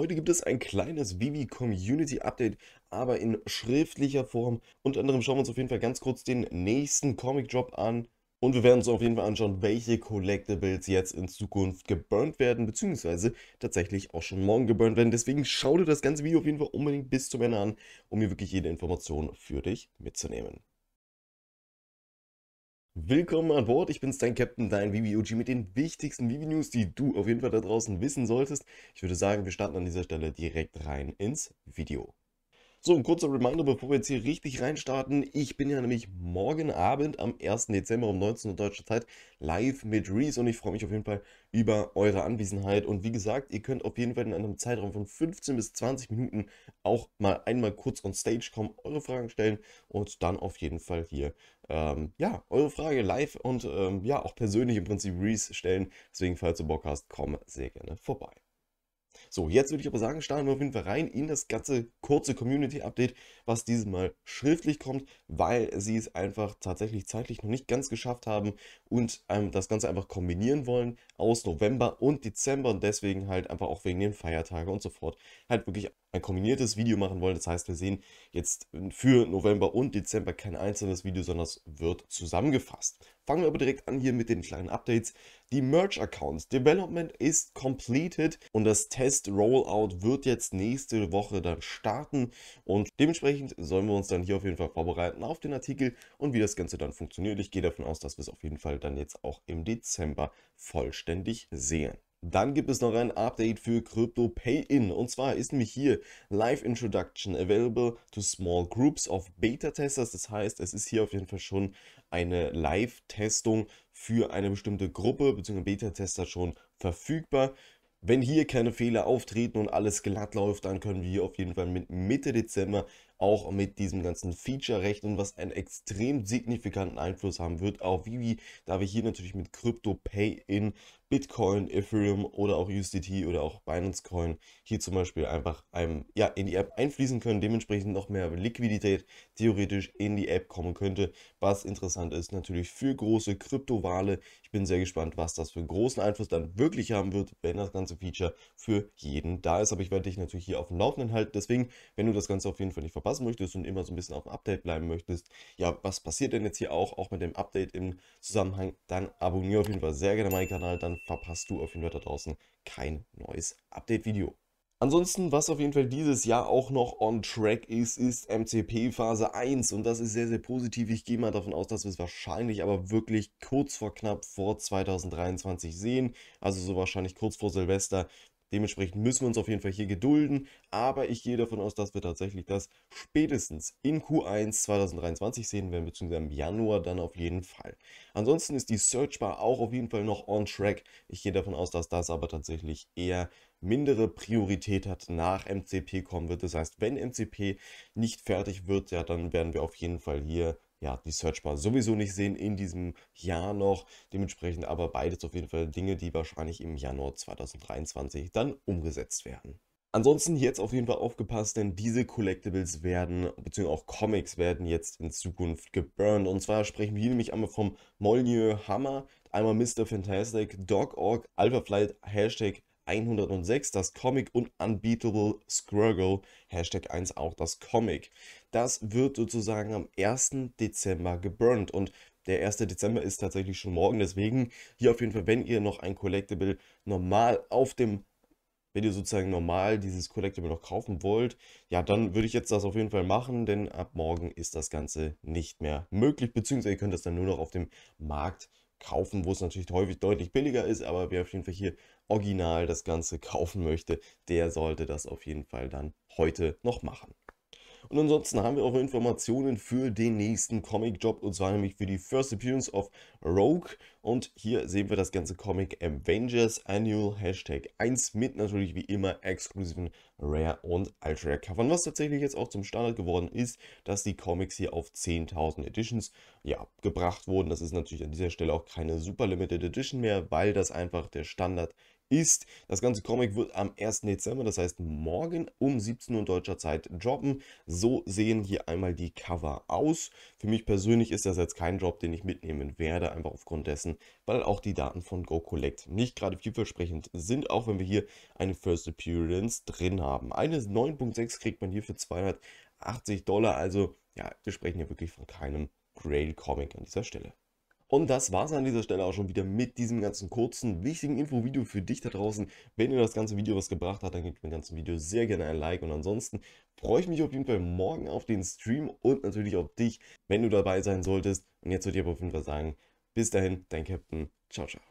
Heute gibt es ein kleines Vivi Community Update, aber in schriftlicher Form. Unter anderem schauen wir uns auf jeden Fall ganz kurz den nächsten Comic Drop an. Und wir werden uns auf jeden Fall anschauen, welche Collectibles jetzt in Zukunft geburnt werden, beziehungsweise tatsächlich auch schon morgen geburnt werden. Deswegen schau dir das ganze Video auf jeden Fall unbedingt bis zum Ende an, um hier wirklich jede Information für dich mitzunehmen. Willkommen an Bord, ich bin's, dein Captain, dein VBOG mit den wichtigsten VB-News, die du auf jeden Fall da draußen wissen solltest. Ich würde sagen, wir starten an dieser Stelle direkt rein ins Video. So, ein kurzer Reminder, bevor wir jetzt hier richtig reinstarten. Ich bin ja nämlich morgen Abend am 1. Dezember um 19 Uhr deutscher Zeit live mit Reese und ich freue mich auf jeden Fall über eure Anwesenheit. Und wie gesagt, ihr könnt auf jeden Fall in einem Zeitraum von 15 bis 20 Minuten auch mal einmal kurz on Stage kommen, eure Fragen stellen und dann auf jeden Fall hier ähm, ja, eure Frage live und ähm, ja, auch persönlich im Prinzip Reese stellen. Deswegen, falls du Bock hast, komm sehr gerne vorbei. So, jetzt würde ich aber sagen, starten wir auf jeden Fall rein in das ganze kurze Community-Update, was dieses Mal schriftlich kommt, weil sie es einfach tatsächlich zeitlich noch nicht ganz geschafft haben und ähm, das Ganze einfach kombinieren wollen aus November und Dezember und deswegen halt einfach auch wegen den Feiertagen und so fort halt wirklich ein kombiniertes Video machen wollen. Das heißt, wir sehen jetzt für November und Dezember kein einzelnes Video, sondern es wird zusammengefasst. Fangen wir aber direkt an hier mit den kleinen Updates. Die Merge-Accounts. Development ist completed und das Test-Rollout wird jetzt nächste Woche dann starten. Und dementsprechend sollen wir uns dann hier auf jeden Fall vorbereiten auf den Artikel und wie das Ganze dann funktioniert. Ich gehe davon aus, dass wir es auf jeden Fall dann jetzt auch im Dezember vollständig sehen. Dann gibt es noch ein Update für Crypto Pay-In und zwar ist nämlich hier Live Introduction available to small groups of Beta-Testers. Das heißt, es ist hier auf jeden Fall schon eine Live-Testung für eine bestimmte Gruppe bzw. Beta-Tester schon verfügbar. Wenn hier keine Fehler auftreten und alles glatt läuft, dann können wir hier auf jeden Fall mit Mitte Dezember auch mit diesem ganzen Feature rechnen, was einen extrem signifikanten Einfluss haben wird auf Vivi, da wir hier natürlich mit Crypto Pay in Bitcoin, Ethereum oder auch USDT oder auch Binance Coin hier zum Beispiel einfach einem, ähm, ja, in die App einfließen können, dementsprechend noch mehr Liquidität theoretisch in die App kommen könnte, was interessant ist natürlich für große Kryptowale. Ich bin sehr gespannt, was das für einen großen Einfluss dann wirklich haben wird, wenn das ganze Feature für jeden da ist, aber ich werde dich natürlich hier auf dem Laufenden halten, deswegen, wenn du das Ganze auf jeden Fall nicht verpasst, verpassen möchtest und immer so ein bisschen auf dem Update bleiben möchtest, ja, was passiert denn jetzt hier auch, auch mit dem Update im Zusammenhang, dann abonniere auf jeden Fall sehr gerne meinen Kanal, dann verpasst du auf jeden Fall da draußen kein neues Update-Video. Ansonsten, was auf jeden Fall dieses Jahr auch noch on track ist, ist MCP Phase 1 und das ist sehr, sehr positiv. Ich gehe mal davon aus, dass wir es wahrscheinlich aber wirklich kurz vor knapp vor 2023 sehen, also so wahrscheinlich kurz vor Silvester Dementsprechend müssen wir uns auf jeden Fall hier gedulden, aber ich gehe davon aus, dass wir tatsächlich das spätestens in Q1 2023 sehen werden, beziehungsweise im Januar dann auf jeden Fall. Ansonsten ist die Searchbar auch auf jeden Fall noch on track. Ich gehe davon aus, dass das aber tatsächlich eher mindere Priorität hat nach MCP kommen wird. Das heißt, wenn MCP nicht fertig wird, ja, dann werden wir auf jeden Fall hier ja, die Searchbar sowieso nicht sehen in diesem Jahr noch. Dementsprechend aber beides auf jeden Fall Dinge, die wahrscheinlich im Januar 2023 dann umgesetzt werden. Ansonsten jetzt auf jeden Fall aufgepasst, denn diese Collectibles werden, beziehungsweise auch Comics werden jetzt in Zukunft geburnt. Und zwar sprechen wir hier nämlich einmal vom Molyneux Hammer, einmal Mr. Fantastic, Dog Org, Alpha Flight, Hashtag 106 das Comic und Unbeatable Scruggle Hashtag 1 auch das Comic. Das wird sozusagen am 1. Dezember geburnt und der 1. Dezember ist tatsächlich schon morgen, deswegen hier auf jeden Fall, wenn ihr noch ein Collectible normal auf dem wenn ihr sozusagen normal dieses Collectible noch kaufen wollt, ja, dann würde ich jetzt das auf jeden Fall machen, denn ab morgen ist das Ganze nicht mehr möglich, beziehungsweise ihr könnt das dann nur noch auf dem Markt kaufen, wo es natürlich häufig deutlich billiger ist, aber wer auf jeden Fall hier original das Ganze kaufen möchte, der sollte das auf jeden Fall dann heute noch machen. Und ansonsten haben wir auch Informationen für den nächsten Comic-Job und zwar nämlich für die First Appearance of Rogue. Und hier sehen wir das ganze Comic Avengers Annual Hashtag 1 mit natürlich wie immer exklusiven Rare und Ultra Rare Covern. Was tatsächlich jetzt auch zum Standard geworden ist, dass die Comics hier auf 10.000 Editions ja, gebracht wurden. Das ist natürlich an dieser Stelle auch keine Super Limited Edition mehr, weil das einfach der Standard ist, das ganze Comic wird am 1. Dezember, das heißt morgen um 17 Uhr deutscher Zeit droppen. So sehen hier einmal die Cover aus. Für mich persönlich ist das jetzt kein Job, den ich mitnehmen werde, einfach aufgrund dessen, weil auch die Daten von Go Collect nicht gerade vielversprechend sind, auch wenn wir hier eine First Appearance drin haben. Eine 9.6 kriegt man hier für 280 Dollar, also ja, wir sprechen hier wirklich von keinem Grail Comic an dieser Stelle. Und das war es an dieser Stelle auch schon wieder mit diesem ganzen kurzen, wichtigen Infovideo für dich da draußen. Wenn dir das ganze Video was gebracht hat, dann gebt dem ganzen Video sehr gerne ein Like. Und ansonsten freue ich mich auf jeden Fall morgen auf den Stream und natürlich auf dich, wenn du dabei sein solltest. Und jetzt würde ich aber auf jeden Fall sagen, bis dahin, dein Captain. Ciao, ciao.